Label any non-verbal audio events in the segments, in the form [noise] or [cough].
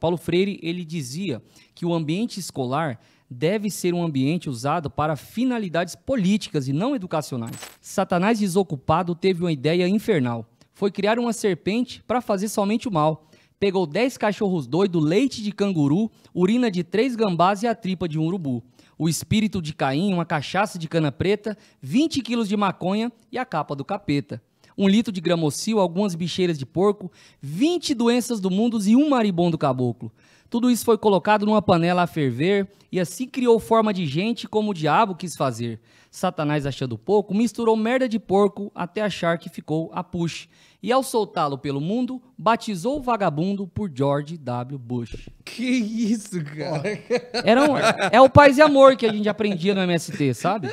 Paulo Freire ele dizia que o ambiente escolar deve ser um ambiente usado para finalidades políticas e não educacionais. Satanás desocupado teve uma ideia infernal. Foi criar uma serpente para fazer somente o mal. Pegou 10 cachorros doidos, leite de canguru, urina de três gambás e a tripa de um urubu. O espírito de Caim, uma cachaça de cana preta, 20 quilos de maconha e a capa do capeta um litro de gramocil, algumas bicheiras de porco, 20 doenças do mundo e um maribondo caboclo. Tudo isso foi colocado numa panela a ferver e assim criou forma de gente como o diabo quis fazer. Satanás, achando pouco, misturou merda de porco até achar que ficou a push. E ao soltá-lo pelo mundo, batizou o vagabundo por George W. Bush. Que isso, cara? Era um, é o paz e amor que a gente aprendia no MST, sabe?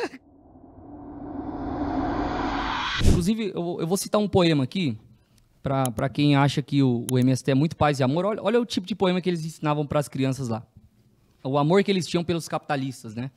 Inclusive, eu, eu vou citar um poema aqui, para quem acha que o, o, MST é muito paz e amor. Olha, olha o tipo de poema que eles ensinavam para as crianças lá. O amor que eles tinham pelos capitalistas, né?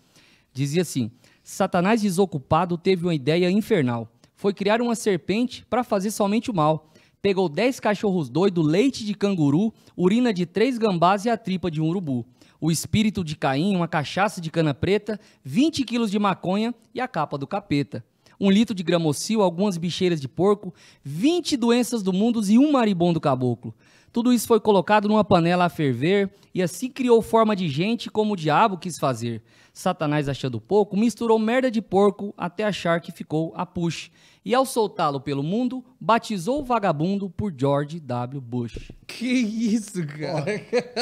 Dizia assim: Satanás desocupado teve uma ideia infernal. Foi criar uma serpente para fazer somente o mal. Pegou dez cachorros doidos, leite de canguru, urina de três gambás e a tripa de um urubu o espírito de Caim, uma cachaça de cana preta, 20 quilos de maconha e a capa do capeta um litro de gramocil, algumas bicheiras de porco, 20 doenças do mundo e um maribondo caboclo. Tudo isso foi colocado numa panela a ferver e assim criou forma de gente como o diabo quis fazer. Satanás, achando pouco, misturou merda de porco até achar que ficou a push. E ao soltá-lo pelo mundo, batizou o vagabundo por George W. Bush. Que isso, cara?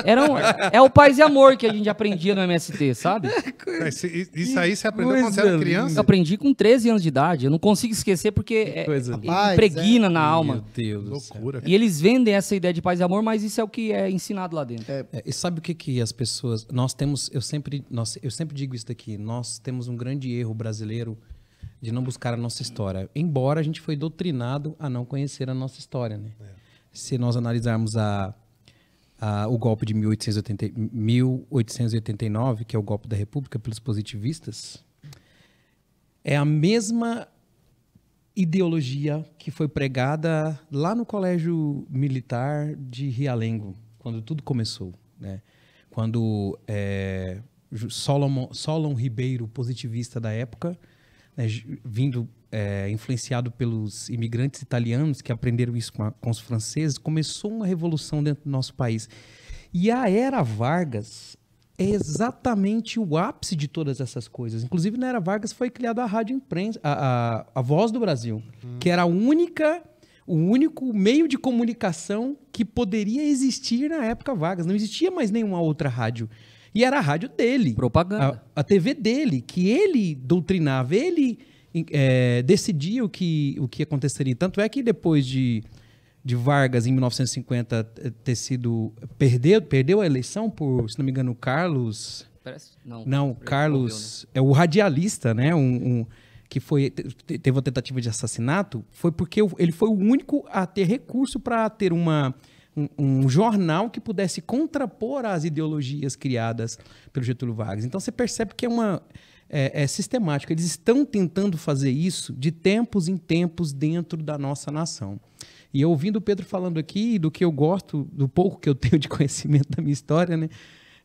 Era um, é o paz e amor que a gente aprendia no MST, sabe? Isso, aí você aprendeu quando você era criança? Eu aprendi com 13 anos de idade. Eu não consigo esquecer porque é, é impregna é. na alma. Meu Deus Loucura. E eles vendem essa ideia de paz e amor, mas isso é o que é ensinado lá dentro. É. e sabe o que, que as pessoas... Nós temos... Eu sempre, nós, eu sempre digo digo isso daqui. Nós temos um grande erro brasileiro de não buscar a nossa história. Embora a gente foi doutrinado a não conhecer a nossa história, né? É. Se nós analisarmos a, a, o golpe de 1880, 1889, que é o golpe da República pelos positivistas, é a mesma ideologia que foi pregada lá no colégio militar de Rialengo, quando tudo começou, né? Quando é, Solomon, Solon Ribeiro, positivista da época, né, vindo é, influenciado pelos imigrantes italianos que aprenderam isso com, a, com, os franceses, começou uma revolução dentro do nosso país. E a era Vargas é exatamente o ápice de todas essas coisas. Inclusive, na era Vargas foi criada a rádio imprensa, a, a, a Voz do Brasil, uhum. que era a única o único meio de comunicação que poderia existir na época Vargas. Não existia mais nenhuma outra rádio e era a rádio dele. Propaganda. A, a TV dele, que ele doutrinava, ele é, decidia o que, o que aconteceria. Tanto é que depois de, de Vargas, em 1950, ter sido. Perdeu, perdeu a eleição por, se não me engano, Carlos. Parece? Não, não né? Carlos. né? É o radialista, né? um, um que foi teve uma tentativa de assassinato foi porque ele foi o único a ter recurso para ter uma um, jornal que pudesse contrapor às ideologias criadas pelo Getúlio Vargas. Então você percebe que é uma é, é sistemática. Eles estão tentando fazer isso de tempos em tempos dentro da nossa nação. E ouvindo o Pedro falando aqui do que eu gosto, do pouco que eu tenho de conhecimento da minha história, né?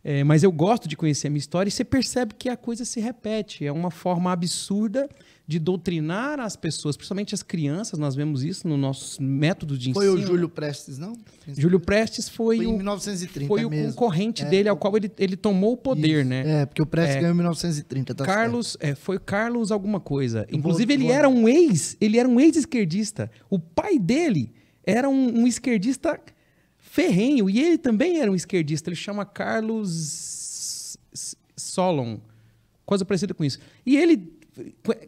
É, mas eu gosto de conhecer a minha história e você percebe que a coisa se repete. É uma forma absurda de doutrinar as pessoas, principalmente as crianças. Nós vemos isso no nosso método de ensino. Foi o Júlio Prestes, não? Júlio Prestes foi, foi o, em 1930 foi é o mesmo. concorrente é. dele, ao qual ele, ele tomou o poder, isso. né? É, porque o Prestes é. ganhou em 1930. Tá Carlos, é, foi Carlos alguma coisa. Inclusive, vou, ele, vou... Era um ex, ele era um ex-esquerdista. O pai dele era um, um esquerdista ferrenho, e ele também era um esquerdista, ele chama Carlos Solon, coisa parecida com isso. E ele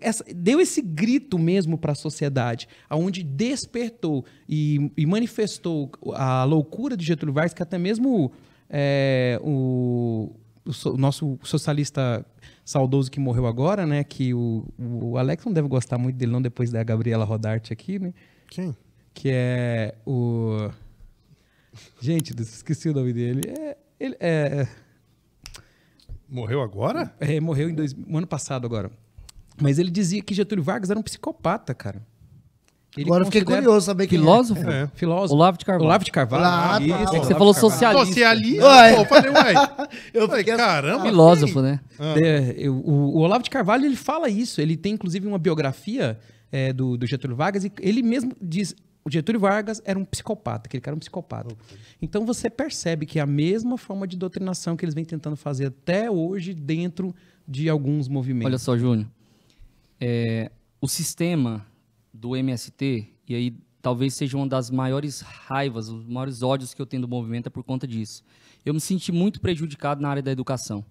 essa, deu esse grito mesmo para a sociedade, aonde despertou e, e, manifestou a loucura de Getúlio Vargas, que até mesmo é, o, o, so, o, nosso socialista saudoso que morreu agora, né, que o, o, Alex não deve gostar muito dele não, depois da Gabriela Rodarte aqui, né? Quem? Que é o... Gente, esqueci o nome dele. É, ele é, é. Morreu agora? É, morreu em dois, um ano passado agora. Mas ele dizia que Getúlio Vargas era um psicopata, cara. Ele Agora eu fiquei curioso saber que é. Filósofo? É. Filósofo. Olavo de Carvalho. Olavo de Carvalho. Ah, tá. É que você Olavo falou socialista. Socialista? Ué. Pô, [laughs] eu falei, uai. Eu Falei, caramba. Filósofo, né? Ah. É, o, o Olavo de Carvalho ele fala isso. Ele tem inclusive uma biografia é, do, do Getúlio Vargas e ele mesmo diz: o Getúlio Vargas era um psicopata, aquele cara era um psicopata. Okay. Então você percebe que é a mesma forma de doutrinação que eles vêm tentando fazer até hoje dentro de alguns movimentos. Olha só, Júnior. É, o sistema do MST, e aí talvez seja uma das maiores raivas, os maiores ódios que eu tenho do movimento é por conta disso. Eu me senti muito prejudicado na área da educação.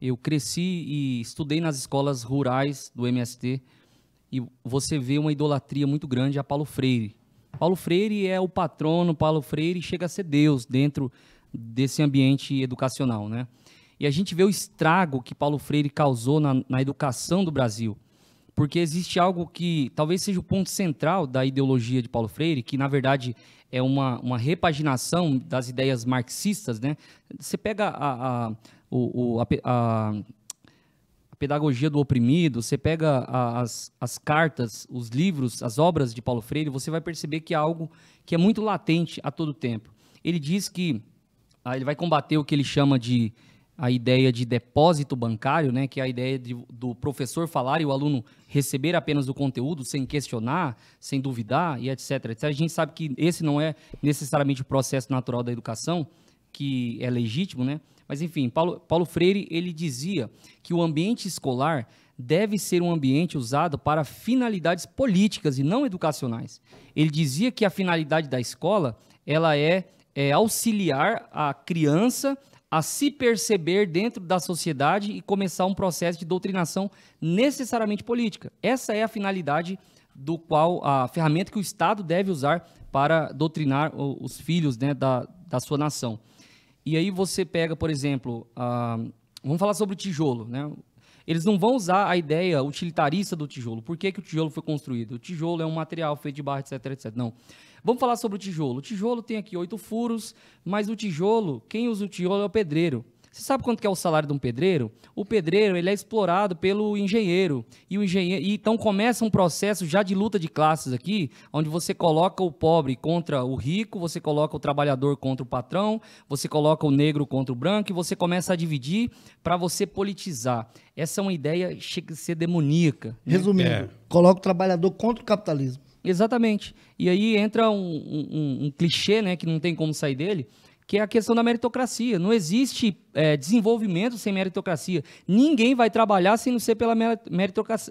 Eu cresci e estudei nas escolas rurais do MST e você vê uma idolatria muito grande a Paulo Freire Paulo Freire é o patrono, Paulo Freire chega a ser Deus dentro desse ambiente educacional, né? E a gente vê o estrago que Paulo Freire causou na, na educação do Brasil, porque existe algo que talvez seja o ponto central da ideologia de Paulo Freire, que na verdade é uma, uma repaginação das ideias marxistas, né? Você pega a, a, a, a Pedagogia do Oprimido, você pega as, as cartas, os livros, as obras de Paulo Freire, você vai perceber que é algo que é muito latente a todo tempo. Ele diz que ah, ele vai combater o que ele chama de a ideia de depósito bancário, né, que é a ideia de, do professor falar e o aluno receber apenas o conteúdo sem questionar, sem duvidar e etc, etc. A gente sabe que esse não é necessariamente o processo natural da educação, que é legítimo, né? Mas enfim, Paulo, Paulo Freire ele dizia que o ambiente escolar deve ser um ambiente usado para finalidades políticas e não educacionais. Ele dizia que a finalidade da escola ela é, é auxiliar a criança a se perceber dentro da sociedade e começar um processo de doutrinação necessariamente política. Essa é a finalidade do qual a ferramenta que o Estado deve usar para doutrinar os filhos né, da, da sua nação. E aí você pega, por exemplo, vamos falar sobre o tijolo, né? Eles não vão usar a ideia utilitarista do tijolo. Por que, que o tijolo foi construído? O tijolo é um material feito de barro, etc, etc. Não. Vamos falar sobre o tijolo. O tijolo tem aqui oito furos, mas o tijolo, quem usa o tijolo é o pedreiro. Você sabe quanto que é o salário de um pedreiro? O pedreiro ele é explorado pelo engenheiro e o engenheiro e então começa um processo já de luta de classes aqui, onde você coloca o pobre contra o rico, você coloca o trabalhador contra o patrão, você coloca o negro contra o branco e você começa a dividir para você politizar. Essa é uma ideia cheia chega a ser demoníaca. Né? Resumindo, é. coloca o trabalhador contra o capitalismo. Exatamente. E aí entra um, um, um clichê, né, que não tem como sair dele, que é a questão da meritocracia. Não existe é, desenvolvimento sem meritocracia. Ninguém vai trabalhar sem não ser pela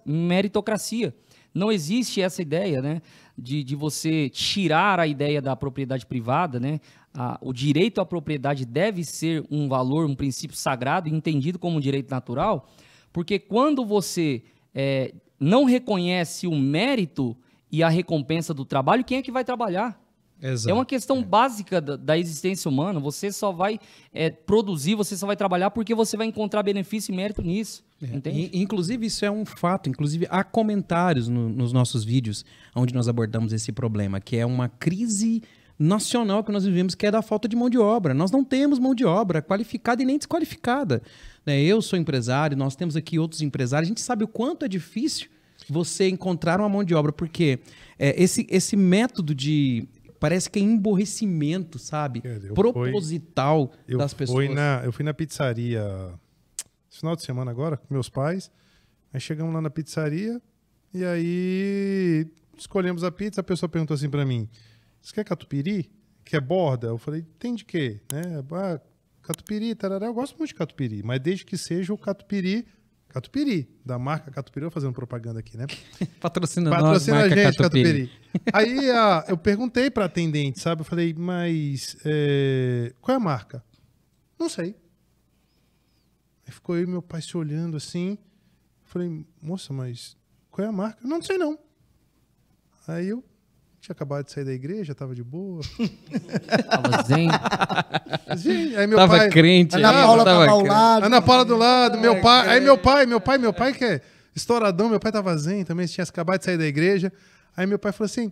meritocracia. Não existe essa ideia né, de, de você tirar a ideia da propriedade privada. Né? A, o direito à propriedade deve ser um valor, um princípio sagrado, entendido como um direito natural, porque quando você é, não reconhece o mérito e a recompensa do trabalho, quem é que vai trabalhar? Exato, é uma questão é. básica da, da, existência humana. Você só vai é, produzir, você só vai trabalhar porque você vai encontrar benefício e mérito nisso. É. E, inclusive, isso é um fato. Inclusive, há comentários no, nos nossos vídeos onde nós abordamos esse problema, que é uma crise nacional que nós vivemos, que é da falta de mão de obra. Nós não temos mão de obra qualificada e nem desqualificada. Né? Eu sou empresário, nós temos aqui outros empresários. A gente sabe o quanto é difícil você encontrar uma mão de obra, porque é, esse, esse método de Parece que é emborrecimento, sabe? É, eu Proposital fui, das pessoas. Fui na, eu fui na pizzaria esse final de semana agora com meus pais. Aí chegamos lá na pizzaria e aí escolhemos a pizza. A pessoa perguntou assim para mim: Você quer catupiry? Quer é borda? Eu falei: Tem de quê? Né? Ah, catupiry, tarará. Eu gosto muito de catupiry, mas desde que seja o catupiry Catupiry, da marca Catupiry, eu fazendo propaganda aqui, né? Patrocina, [laughs] Patrocina nós, a gente, Catupiry. Catupiry. Aí a, eu perguntei para atendente, sabe? Eu falei, mas é, qual é a marca? Não sei. Aí ficou e meu pai se olhando assim. Eu falei, moça, mas qual é a marca? não sei não. Aí eu tinha acabado de sair da igreja, tava de boa. [laughs] tava zen. Aí meu tava pai, crente. Ana é, Paula tava, tava ao lado. Ana Paula do lado, meu pai. Aí meu pai, meu pai, meu pai que é estouradão, meu pai tava zen também, tinha acabado de sair da igreja. Aí meu pai falou assim,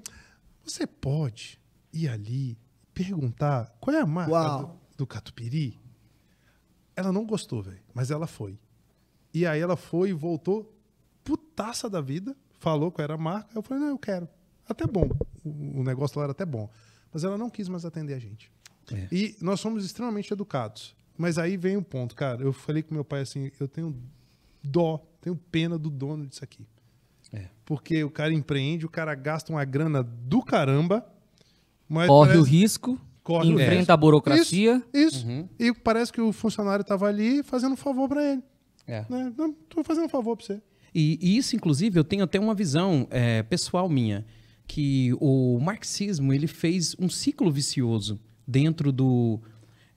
você pode ir ali perguntar qual é a marca do, do catupiry? Ela não gostou, velho, mas ela foi. E aí ela foi e voltou putaça da vida, falou qual era a marca. Eu falei, não, eu quero. Até bom o negócio lá era até bom. Mas ela não quis mais atender a gente. É. E nós somos extremamente educados. Mas aí vem o um ponto, cara. Eu falei com meu pai assim: eu tenho dó, tenho pena do dono disso aqui. É. Porque o cara empreende, o cara gasta uma grana do caramba. corre parece... o risco, corre enfrenta o a burocracia. Isso. isso. Uhum. E parece que o funcionário estava ali fazendo um favor para ele. É. Né? Não, tô fazendo um favor para você. E, e, isso, inclusive, eu tenho até uma visão é, pessoal minha que o marxismo ele fez um ciclo vicioso dentro do,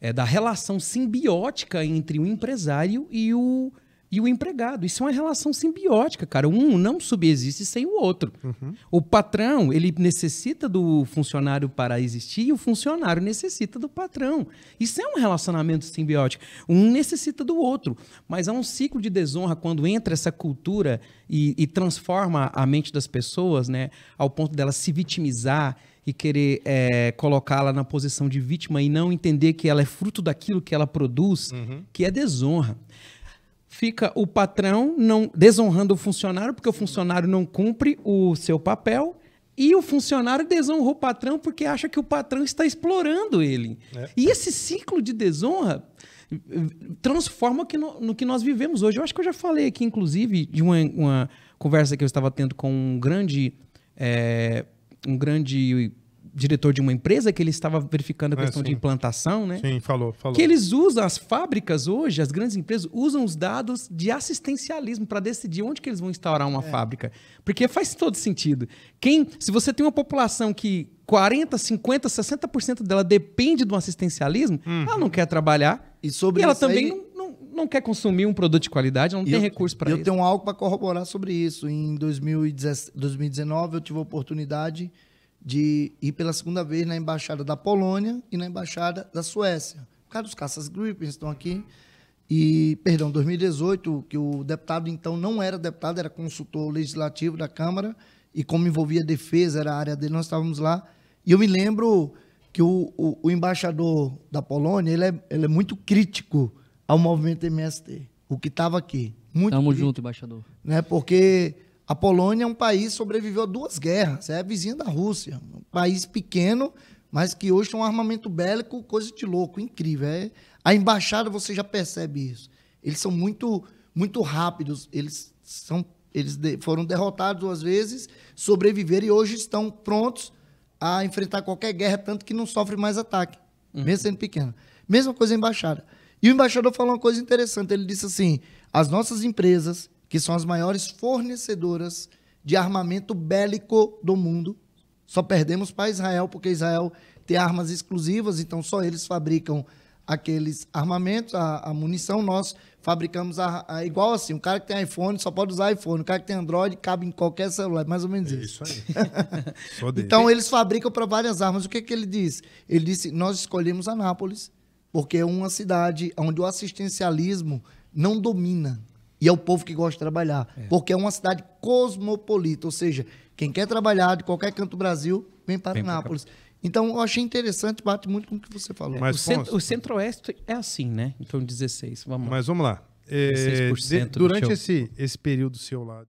é, da relação simbiótica entre o empresário e o e o empregado. Isso é uma relação simbiótica, cara. Um não subsiste sem o outro. Uhum. O patrão, ele necessita do funcionário para existir e o funcionário necessita do patrão. Isso é um relacionamento simbiótico. Um necessita do outro. Mas há um ciclo de desonra quando entra essa cultura e, e transforma a mente das pessoas, né? Ao ponto dela se vitimizar e querer é, colocá-la na posição de vítima e não entender que ela é fruto daquilo que ela produz, uhum. que é desonra fica o patrão não desonrando o funcionário porque o funcionário não cumpre o seu papel e o funcionário desonrou o patrão porque acha que o patrão está explorando ele. É. E esse ciclo de desonra eh, transforma que no, no, que nós vivemos hoje. Eu acho que eu já falei aqui, inclusive, de uma, uma conversa que eu estava tendo com um grande, é, um grande diretor de uma empresa que ele estava verificando a é, questão é, de implantação, né? Sim, falou, falou. Que eles usam, as fábricas hoje, as grandes empresas, usam os dados de assistencialismo para decidir onde que eles vão instaurar uma é. fábrica. Porque faz todo sentido. Quem, se você tem uma população que 40, 50, 60% dela depende do assistencialismo, uhum. ela não quer trabalhar. E sobre e ela também aí... não não quer consumir um produto de qualidade, não tem recurso para isso. Eu tenho algo para corroborar sobre isso. Em 2019, eu tive a oportunidade de ir pela segunda vez na embaixada da Polônia e na embaixada da Suécia. Por causa dos caças Gripen estão aqui. E, perdão, 2018, que o deputado então não era deputado, era consultor legislativo da Câmara, e como envolvia defesa, era a área dele, nós estávamos lá. E eu me lembro que o, o, o embaixador da Polônia, ele é, ele é muito crítico ao movimento MST, o que estava aqui. Muito Tamo crítico, junto, embaixador. Né, porque a Polônia é um país que sobreviveu a duas guerras, é a vizinha da Rússia. Um país pequeno, mas que hoje tem um armamento bélico, coisa de louco, incrível. É, a embaixada você já percebe isso. Eles são muito, muito rápidos, eles, são, eles de, foram derrotados duas vezes, sobreviveram e hoje estão prontos a enfrentar qualquer guerra, tanto que não sofre mais ataque, uhum. mesmo sendo pequena. Mesma coisa a embaixada. E o embaixador falou uma coisa interessante, ele disse assim, as nossas empresas que são as maiores fornecedoras de armamento bélico do mundo. Só perdemos para Israel, porque Israel tem armas exclusivas, então só eles fabricam aqueles armamentos, a, a munição. Nós fabricamos a, a, igual assim: o cara que tem iPhone só pode usar iPhone, o cara que tem Android cabe em qualquer celular, mais ou menos é isso. isso aí. [laughs] então eles fabricam para várias armas. O que, que ele disse? Ele disse: nós escolhemos Anápolis, porque é uma cidade onde o assistencialismo não domina. E é o povo que gosta de trabalhar. É. Porque é uma cidade cosmopolita, ou seja, quem quer trabalhar de qualquer canto do Brasil, vem para Anápolis. Então, eu achei interessante, bate muito com o que você falou. Mas, o, centro-oeste é assim, né? Então, 16, vamos lá. Mas vamos lá. É, de, durante esse, esse período seu lá,